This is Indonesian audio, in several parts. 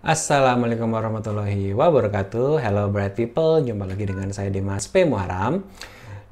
Assalamualaikum warahmatullahi wabarakatuh. Hello bright people, jumpa lagi dengan saya Dimas P. Muharam.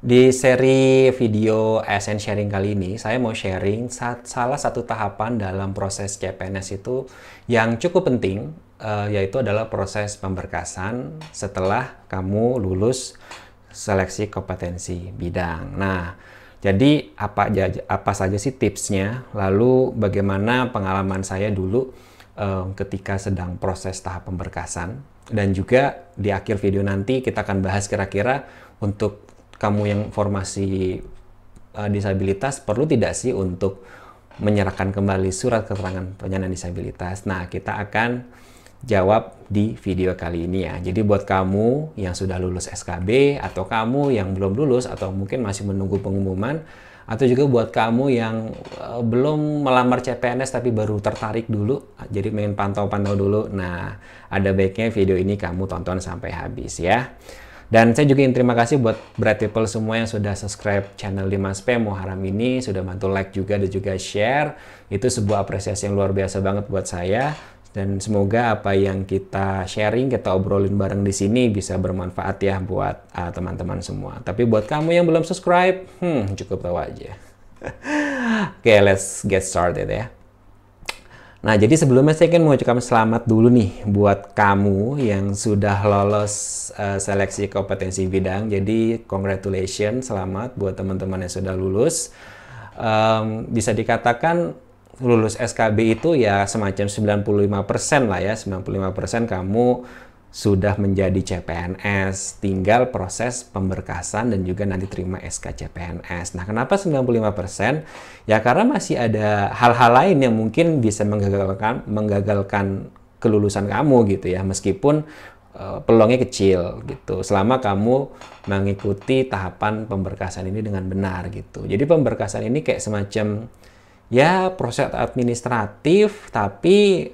Di seri video SN Sharing kali ini, saya mau sharing salah satu tahapan dalam proses CPNS itu yang cukup penting, eh, yaitu adalah proses pemberkasan setelah kamu lulus seleksi kompetensi bidang. Nah, jadi apa, apa saja sih tipsnya, lalu bagaimana pengalaman saya dulu um, ketika sedang proses tahap pemberkasan. Dan juga di akhir video nanti kita akan bahas kira-kira untuk kamu yang formasi uh, disabilitas perlu tidak sih untuk menyerahkan kembali surat keterangan penyandang disabilitas. Nah, kita akan jawab di video kali ini ya. Jadi buat kamu yang sudah lulus SKB atau kamu yang belum lulus atau mungkin masih menunggu pengumuman, atau juga buat kamu yang eh, belum melamar CPNS tapi baru tertarik dulu ah, jadi main pantau-pantau dulu nah ada baiknya video ini kamu tonton sampai habis ya dan saya juga ingin terima kasih buat Brad People semua yang sudah subscribe channel 5SP Muharam ini, sudah bantu like juga dan juga share. Itu sebuah apresiasi yang luar biasa banget buat saya. Dan semoga apa yang kita sharing, kita obrolin bareng di sini bisa bermanfaat ya buat uh, teman-teman uh, semua. Tapi buat kamu yang belum subscribe, hmm, cukup tahu aja. Oke, okay, let's get started ya. Nah, jadi sebelumnya saya ingin mengucapkan selamat dulu nih buat kamu yang sudah lolos uh, seleksi kompetensi bidang. Jadi, congratulations, selamat buat teman-teman yang sudah lulus. Um, bisa dikatakan lulus SKB itu ya semacam 95% lah ya, 95% kamu sudah menjadi CPNS, tinggal proses pemberkasan dan juga nanti terima SK CPNS. Nah, kenapa 95%? Ya karena masih ada hal-hal lain yang mungkin bisa menggagalkan menggagalkan kelulusan kamu gitu ya, meskipun eh, peluangnya kecil gitu. Selama kamu mengikuti tahapan pemberkasan ini dengan benar gitu. Jadi pemberkasan ini kayak semacam ya proses administratif tapi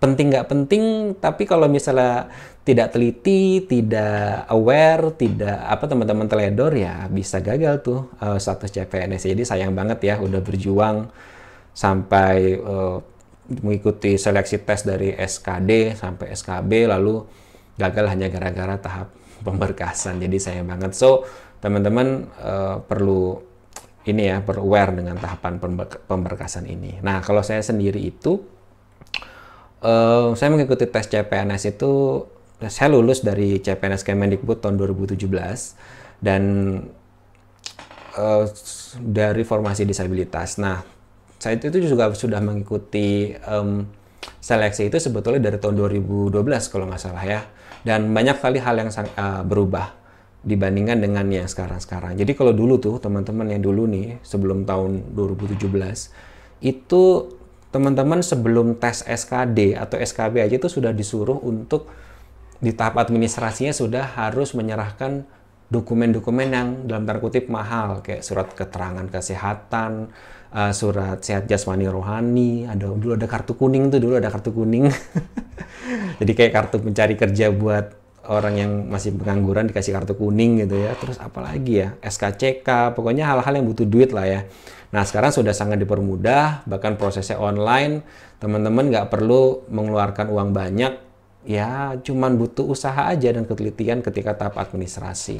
penting nggak penting tapi kalau misalnya tidak teliti tidak aware tidak apa teman-teman teledor ya bisa gagal tuh uh, status CPNS jadi sayang banget ya udah berjuang sampai uh, mengikuti seleksi tes dari SKD sampai SKB lalu gagal hanya gara-gara tahap pemberkasan jadi sayang banget so teman-teman uh, perlu ini ya berwear dengan tahapan pemberkasan ini. Nah kalau saya sendiri itu uh, saya mengikuti tes CPNS itu saya lulus dari CPNS Kemendikbud tahun 2017 dan uh, dari formasi disabilitas. Nah saya itu juga sudah mengikuti um, seleksi itu sebetulnya dari tahun 2012 kalau nggak salah ya dan banyak kali hal yang uh, berubah dibandingkan dengan yang sekarang-sekarang. Jadi kalau dulu tuh teman-teman yang dulu nih sebelum tahun 2017 itu teman-teman sebelum tes SKD atau SKB aja itu sudah disuruh untuk di tahap administrasinya sudah harus menyerahkan dokumen-dokumen yang dalam tanda kutip mahal kayak surat keterangan kesehatan, uh, surat sehat jasmani rohani, ada dulu ada kartu kuning tuh dulu ada kartu kuning. Jadi kayak kartu mencari kerja buat orang yang masih pengangguran dikasih kartu kuning gitu ya. Terus apalagi ya, SKCK, pokoknya hal-hal yang butuh duit lah ya. Nah sekarang sudah sangat dipermudah, bahkan prosesnya online. Teman-teman nggak perlu mengeluarkan uang banyak, ya cuman butuh usaha aja dan ketelitian ketika tahap administrasi.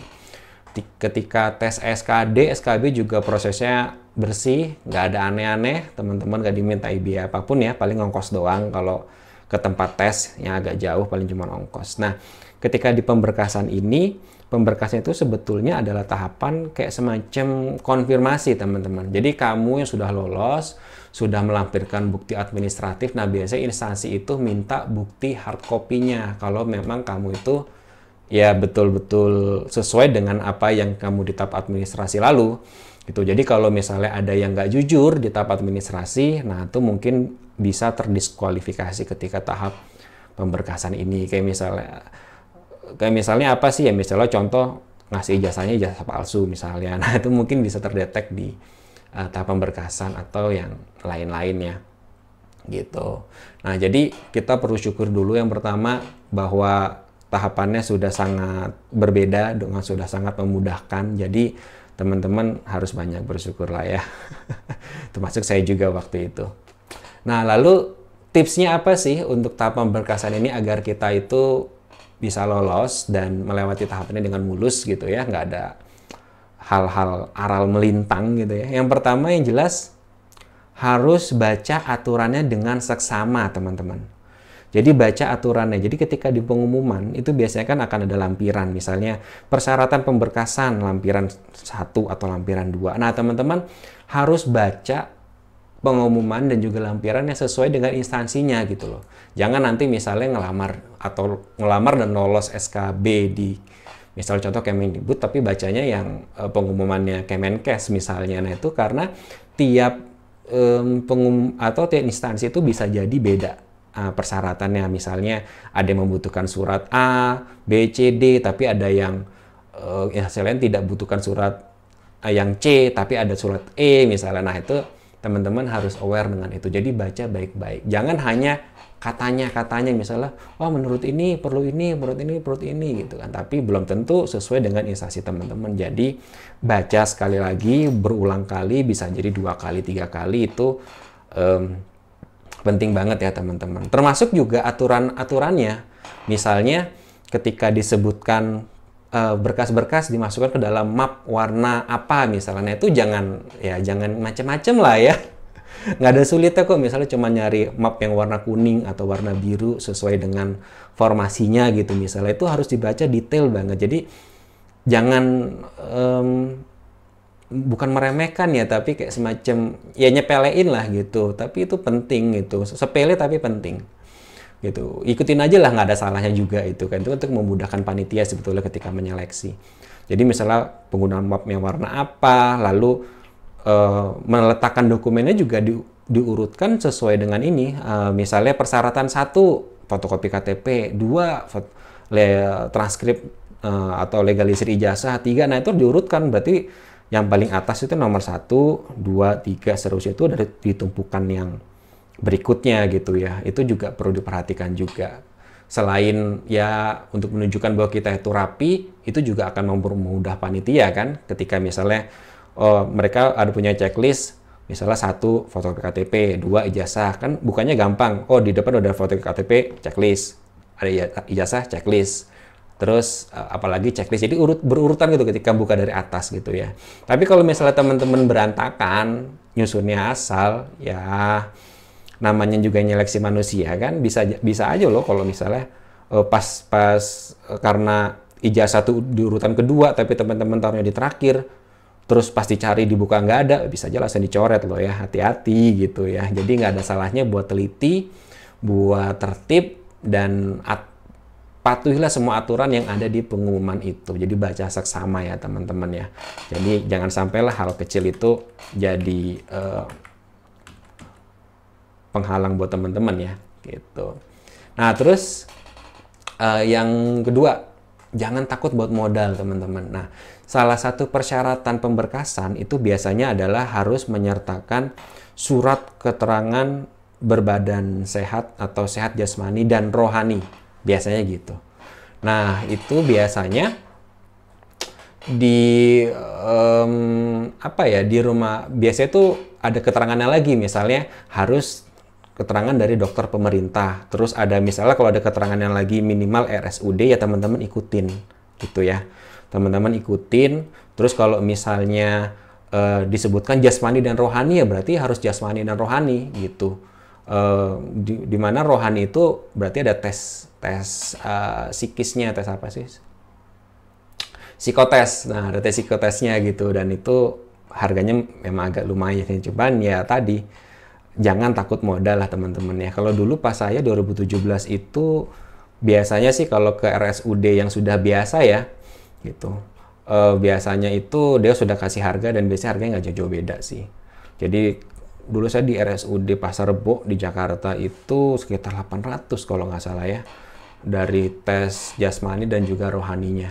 Ketika tes SKD, SKB juga prosesnya bersih, nggak ada aneh-aneh, teman-teman nggak diminta biaya apapun ya, paling ngongkos doang kalau ke tempat tes yang agak jauh paling cuma ongkos. Nah, ketika di pemberkasan ini, pemberkasan itu sebetulnya adalah tahapan kayak semacam konfirmasi teman-teman. Jadi kamu yang sudah lolos, sudah melampirkan bukti administratif, nah biasanya instansi itu minta bukti hard copy-nya kalau memang kamu itu ya betul-betul sesuai dengan apa yang kamu di tahap administrasi lalu gitu jadi kalau misalnya ada yang nggak jujur di tahap administrasi nah itu mungkin bisa terdiskualifikasi ketika tahap pemberkasan ini kayak misalnya kayak misalnya apa sih ya misalnya contoh ngasih ijazahnya ijazah palsu misalnya nah itu mungkin bisa terdetek di uh, tahap pemberkasan atau yang lain-lainnya gitu nah jadi kita perlu syukur dulu yang pertama bahwa tahapannya sudah sangat berbeda dengan sudah sangat memudahkan jadi teman-teman harus banyak bersyukur lah ya termasuk saya juga waktu itu Nah, lalu tipsnya apa sih untuk tahap pemberkasan ini agar kita itu bisa lolos dan melewati tahap ini dengan mulus gitu ya, nggak ada hal-hal aral melintang gitu ya. Yang pertama yang jelas harus baca aturannya dengan seksama teman-teman. Jadi baca aturannya. Jadi ketika di pengumuman itu biasanya kan akan ada lampiran misalnya persyaratan pemberkasan lampiran satu atau lampiran dua Nah, teman-teman harus baca pengumuman dan juga lampiran yang sesuai dengan instansinya gitu loh. Jangan nanti misalnya ngelamar atau ngelamar dan lolos SKB di misal contoh Kemendikbud tapi bacanya yang eh, pengumumannya Kemenkes misalnya. Nah itu karena tiap um, pengum atau tiap instansi itu bisa jadi beda uh, persyaratannya. Misalnya ada yang membutuhkan surat A, B, C, D tapi ada yang eh, ya, selain tidak butuhkan surat eh, yang C tapi ada surat E misalnya. Nah itu teman-teman harus aware dengan itu. Jadi baca baik-baik. Jangan hanya katanya-katanya misalnya, oh, menurut ini perlu ini, menurut ini perlu ini gitu kan. Tapi belum tentu sesuai dengan instansi teman-teman. Jadi baca sekali lagi, berulang kali, bisa jadi dua kali, tiga kali itu um, penting banget ya teman-teman. Termasuk juga aturan-aturannya. Misalnya ketika disebutkan Eh, berkas-berkas dimasukkan ke dalam map warna apa misalnya itu jangan ya jangan macem-macem lah ya nggak ada sulitnya kok misalnya cuma nyari map yang warna kuning atau warna biru sesuai dengan formasinya gitu misalnya itu harus dibaca detail banget jadi jangan um, bukan meremehkan ya tapi kayak semacam ya nyepelein lah gitu tapi itu penting gitu sepele tapi penting gitu ikutin aja lah nggak ada salahnya juga itu kan itu untuk memudahkan panitia sebetulnya ketika menyeleksi jadi misalnya penggunaan mapnya warna apa lalu uh, meletakkan dokumennya juga di, diurutkan sesuai dengan ini uh, misalnya persyaratan satu fotokopi KTP dua foto, le transkrip uh, atau legalisir ijazah tiga nah itu diurutkan berarti yang paling atas itu nomor satu dua tiga seterusnya itu dari ditumpukan yang berikutnya gitu ya. Itu juga perlu diperhatikan juga. Selain ya untuk menunjukkan bahwa kita itu rapi, itu juga akan mempermudah panitia kan. Ketika misalnya oh, mereka ada punya checklist, misalnya satu foto KTP, dua ijazah kan bukannya gampang. Oh di depan udah foto KTP, checklist. Ada iya, ijazah, checklist terus eh, apalagi checklist jadi urut berurutan gitu ketika buka dari atas gitu ya tapi kalau misalnya teman-teman berantakan nyusunnya asal ya namanya juga nyeleksi manusia kan bisa bisa aja loh kalau misalnya pas-pas eh, eh, karena ijazah satu di urutan kedua tapi teman-teman taruhnya di terakhir terus pasti cari dibuka nggak ada bisa aja langsung dicoret loh ya hati-hati gitu ya jadi nggak ada salahnya buat teliti buat tertib dan at patuhilah semua aturan yang ada di pengumuman itu. Jadi baca seksama ya teman-teman ya. Jadi jangan sampailah hal kecil itu jadi uh, penghalang buat teman-teman ya gitu. Nah terus uh, yang kedua jangan takut buat modal teman-teman. Nah salah satu persyaratan pemberkasan itu biasanya adalah harus menyertakan surat keterangan berbadan sehat atau sehat jasmani dan rohani biasanya gitu. Nah itu biasanya di um, apa ya di rumah biasanya tuh ada keterangannya lagi misalnya harus keterangan dari dokter pemerintah. Terus ada misalnya kalau ada keterangan yang lagi minimal RSUD ya teman-teman ikutin gitu ya. Teman-teman ikutin. Terus kalau misalnya e, disebutkan jasmani dan rohani ya berarti harus jasmani dan rohani gitu. Uh, di, di mana rohani itu berarti ada tes tes uh, psikisnya tes apa sih psikotes nah ada tes psikotesnya gitu dan itu harganya memang agak lumayan cuman ya tadi jangan takut modal lah teman-teman ya. Kalau dulu pas saya 2017 itu biasanya sih kalau ke RSUD yang sudah biasa ya gitu. Uh, biasanya itu dia sudah kasih harga dan biasanya harganya nggak jauh-jauh beda sih. Jadi dulu saya di RSUD Pasar Rebo di Jakarta itu sekitar 800 kalau nggak salah ya dari tes jasmani dan juga rohaninya.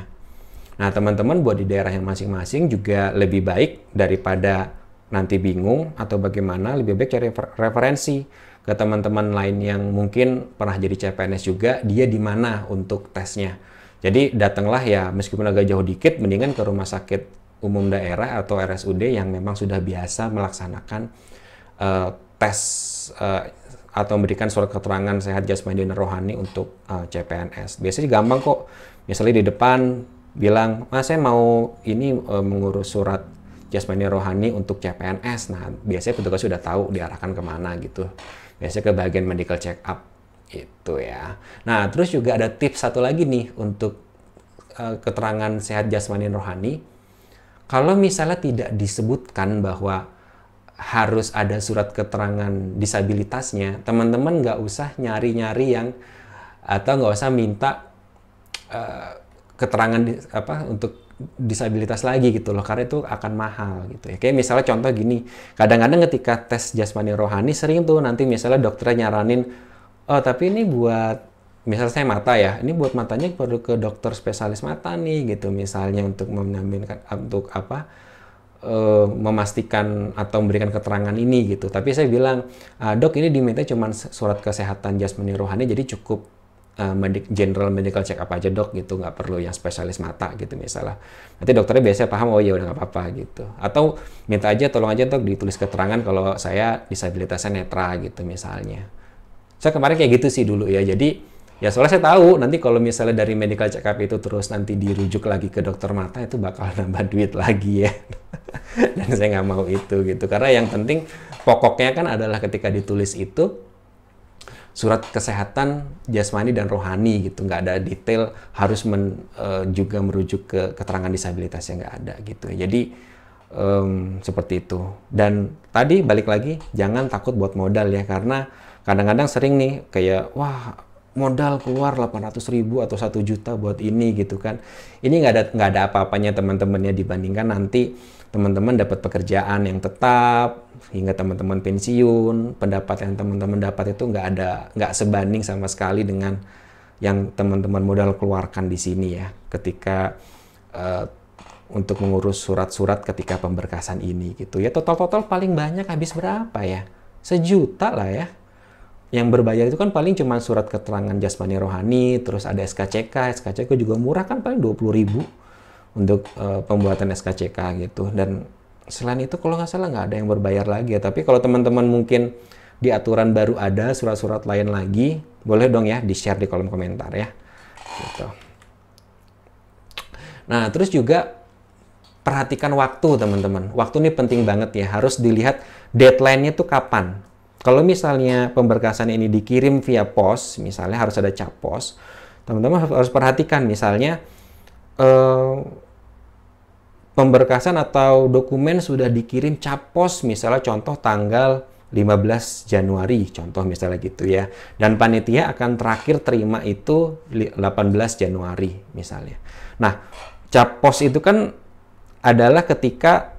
Nah teman-teman buat di daerah yang masing-masing juga lebih baik daripada nanti bingung atau bagaimana, lebih baik cari referensi ke teman-teman lain yang mungkin pernah jadi CPNS juga, dia di mana untuk tesnya. Jadi datanglah ya meskipun agak jauh dikit, mendingan ke rumah sakit umum daerah atau RSUD yang memang sudah biasa melaksanakan uh, tes uh, atau memberikan surat keterangan sehat jasmani dan rohani untuk uh, eh, CPNS. Biasanya gampang kok. Misalnya di depan bilang, "Mas, saya mau ini uh, mengurus surat jasmani rohani untuk CPNS. Nah, biasanya petugas sudah tahu diarahkan kemana gitu. Biasanya ke bagian medical check up itu ya. Nah, terus juga ada tips satu lagi nih untuk uh, keterangan sehat jasmani rohani. Kalau misalnya tidak disebutkan bahwa harus ada surat keterangan disabilitasnya, teman-teman nggak usah nyari-nyari yang atau nggak usah minta uh, keterangan apa untuk disabilitas lagi gitu loh karena itu akan mahal gitu ya kayak misalnya contoh gini kadang-kadang ketika tes jasmani rohani sering tuh nanti misalnya dokternya nyaranin oh tapi ini buat misalnya saya mata ya ini buat matanya perlu ke dokter spesialis mata nih gitu misalnya untuk menampilkan untuk apa eh, memastikan atau memberikan keterangan ini gitu. Tapi saya bilang, ah, dok ini diminta cuma surat kesehatan jasmani rohani, jadi cukup Eh, medik, general medical check up aja dok gitu nggak perlu yang spesialis mata gitu misalnya nanti dokternya biasanya paham oh ya udah nggak apa-apa gitu atau minta aja tolong aja dok ditulis keterangan kalau saya disabilitasnya netra gitu misalnya saya kemarin kayak gitu sih dulu ya jadi ya soalnya saya tahu nanti kalau misalnya dari medical check up itu terus nanti dirujuk lagi ke dokter mata itu bakal nambah duit lagi ya dan saya nggak mau itu gitu karena yang penting pokoknya kan adalah ketika ditulis itu surat kesehatan jasmani dan rohani gitu nggak ada detail harus men, uh, juga merujuk ke keterangan disabilitas yang nggak ada gitu jadi um, seperti itu dan tadi balik lagi jangan takut buat modal ya karena kadang-kadang sering nih kayak wah modal keluar 800 ribu atau satu juta buat ini gitu kan ini nggak ada nggak ada apa-apanya teman-temannya dibandingkan nanti teman-teman dapat pekerjaan yang tetap hingga teman-teman pensiun pendapat yang teman-teman dapat itu nggak ada nggak sebanding sama sekali dengan yang teman-teman modal keluarkan di sini ya ketika uh, untuk mengurus surat-surat ketika pemberkasan ini gitu ya total-total paling banyak habis berapa ya sejuta lah ya yang berbayar itu kan paling cuma surat keterangan jasmani rohani terus ada SKCK SKCK juga murah kan paling 20 ribu untuk uh, pembuatan SKCK gitu dan selain itu kalau nggak salah nggak ada yang berbayar lagi ya tapi kalau teman-teman mungkin di aturan baru ada surat-surat lain lagi boleh dong ya di share di kolom komentar ya gitu nah terus juga perhatikan waktu teman-teman waktu ini penting banget ya harus dilihat deadline-nya tuh kapan kalau misalnya pemberkasan ini dikirim via pos misalnya harus ada cap pos teman-teman harus perhatikan misalnya eh, pemberkasan atau dokumen sudah dikirim capos misalnya contoh tanggal 15 Januari contoh misalnya gitu ya dan panitia akan terakhir terima itu 18 Januari misalnya nah capos itu kan adalah ketika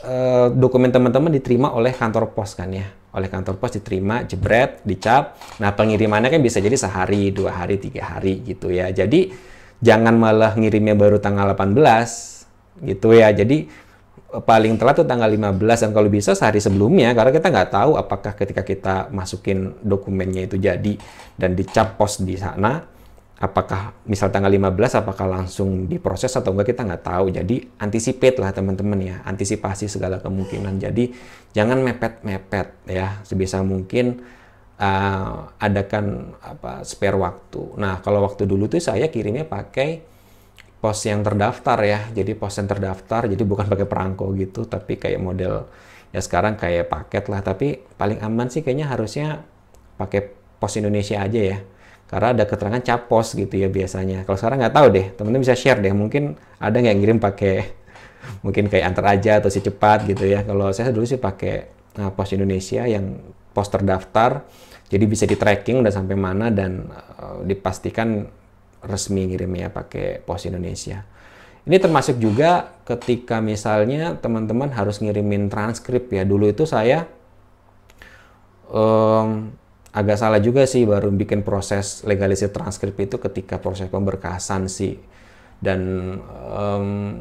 eh, dokumen teman-teman diterima oleh kantor pos kan ya oleh kantor pos diterima jebret dicap nah pengirimannya kan bisa jadi sehari dua hari tiga hari gitu ya jadi jangan malah ngirimnya baru tanggal 18 gitu ya. Jadi eh, paling telat itu tanggal 15 dan kalau bisa sehari sebelumnya karena kita nggak tahu apakah ketika kita masukin dokumennya itu jadi dan dicap pos di sana apakah misal tanggal 15 apakah langsung diproses atau enggak kita nggak tahu jadi anticipate lah teman-teman ya antisipasi segala kemungkinan jadi jangan mepet-mepet ya sebisa mungkin uh, adakan apa spare waktu nah kalau waktu dulu tuh saya kirimnya pakai pos yang terdaftar ya. Jadi pos yang terdaftar, jadi bukan pakai perangko gitu, tapi kayak model ya sekarang kayak paket lah. Tapi paling aman sih kayaknya harusnya pakai pos Indonesia aja ya. Karena ada keterangan cap pos gitu ya biasanya. Kalau sekarang nggak tahu deh, temen teman bisa share deh. Mungkin ada yang ngirim pakai mungkin kayak antar aja atau si cepat gitu ya. Kalau saya dulu sih pakai nah, pos Indonesia yang pos terdaftar. Jadi bisa di tracking udah sampai mana dan uh, dipastikan resmi ngirimnya pakai Pos Indonesia. Ini termasuk juga ketika misalnya teman-teman harus ngirimin transkrip ya. Dulu itu saya um, agak salah juga sih baru bikin proses legalisir transkrip itu ketika proses pemberkasan sih. Dan um,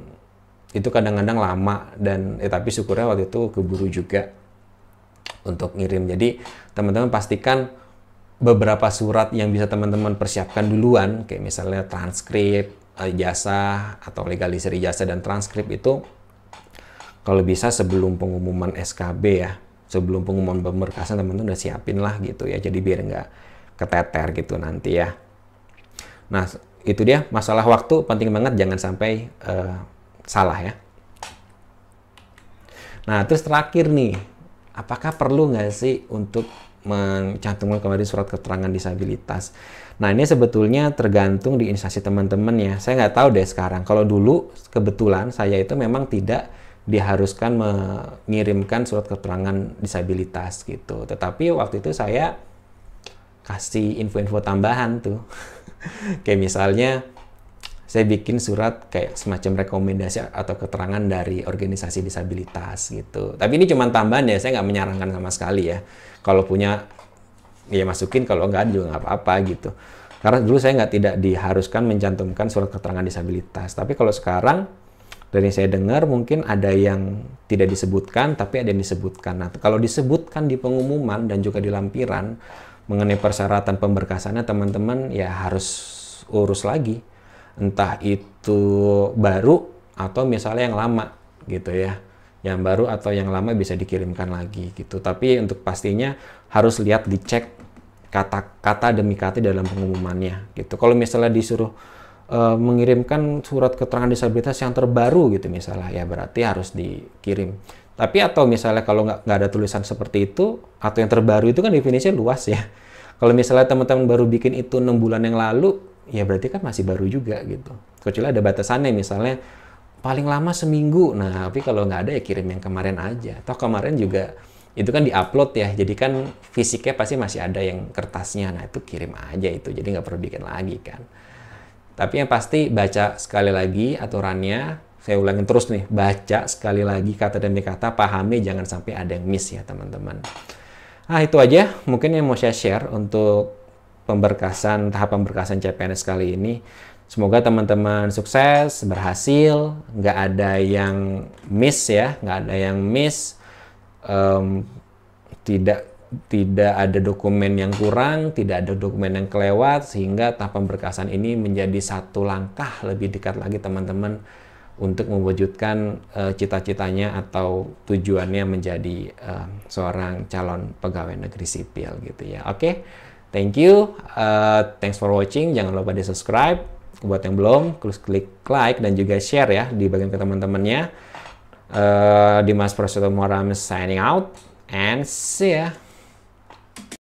itu kadang-kadang lama dan eh, tapi syukurnya waktu itu keburu juga untuk ngirim. Jadi teman-teman pastikan beberapa surat yang bisa teman-teman persiapkan duluan, kayak misalnya transkrip, eh, jasa atau legalisir jasa dan transkrip itu kalau bisa sebelum pengumuman SKB ya, sebelum pengumuman pemberkasan teman-teman udah siapin lah gitu ya, jadi biar nggak keteter gitu nanti ya. Nah itu dia masalah waktu penting banget jangan sampai uh, salah ya. Nah terus terakhir nih, apakah perlu nggak sih untuk mencantumkan kembali surat keterangan disabilitas. Nah ini sebetulnya tergantung di instansi teman-teman ya. Saya nggak tahu deh sekarang. Kalau dulu kebetulan saya itu memang tidak diharuskan mengirimkan surat keterangan disabilitas gitu. Tetapi waktu itu saya kasih info-info tambahan tuh. Kayak misalnya saya bikin surat kayak semacam rekomendasi atau keterangan dari organisasi disabilitas gitu. Tapi ini cuma tambahan ya, saya nggak menyarankan sama sekali ya. Kalau punya ya masukin, kalau nggak ada juga nggak apa-apa gitu. Karena dulu saya nggak tidak diharuskan mencantumkan surat keterangan disabilitas. Tapi kalau sekarang dari saya dengar mungkin ada yang tidak disebutkan, tapi ada yang disebutkan. Nah, kalau disebutkan di pengumuman dan juga di lampiran mengenai persyaratan pemberkasannya, teman-teman ya harus urus lagi entah itu baru atau misalnya yang lama gitu ya yang baru atau yang lama bisa dikirimkan lagi gitu tapi untuk pastinya harus lihat dicek kata-kata demi kata dalam pengumumannya gitu kalau misalnya disuruh uh, mengirimkan surat keterangan disabilitas yang terbaru gitu misalnya ya berarti harus dikirim tapi atau misalnya kalau nggak ada tulisan seperti itu atau yang terbaru itu kan definisinya luas ya kalau misalnya teman-teman baru bikin itu enam bulan yang lalu ya berarti kan masih baru juga gitu. Kecuali ada batasannya misalnya paling lama seminggu. Nah, tapi kalau nggak ada ya kirim yang kemarin aja. Toh kemarin juga itu kan diupload ya, jadi kan fisiknya pasti masih ada yang kertasnya. Nah, itu kirim aja itu, jadi nggak perlu bikin lagi kan. Tapi yang pasti baca sekali lagi aturannya, saya ulangin terus nih, baca sekali lagi kata demi kata, pahami jangan sampai ada yang miss ya teman-teman. Nah itu aja mungkin yang mau saya share untuk pemberkasan tahap pemberkasan CPNS kali ini. Semoga teman-teman sukses, berhasil, nggak ada yang miss ya, nggak ada yang miss, um, tidak tidak ada dokumen yang kurang, tidak ada dokumen yang kelewat, sehingga tahap pemberkasan ini menjadi satu langkah lebih dekat lagi teman-teman untuk mewujudkan uh, cita-citanya atau tujuannya menjadi uh, seorang calon pegawai negeri sipil gitu ya. Oke. Okay? Thank you, uh, thanks for watching. Jangan lupa di subscribe. Buat yang belum, terus klik like dan juga share ya, di bagian ke teman-temannya. Uh, Dimas Prasetyo Moram signing out and see ya.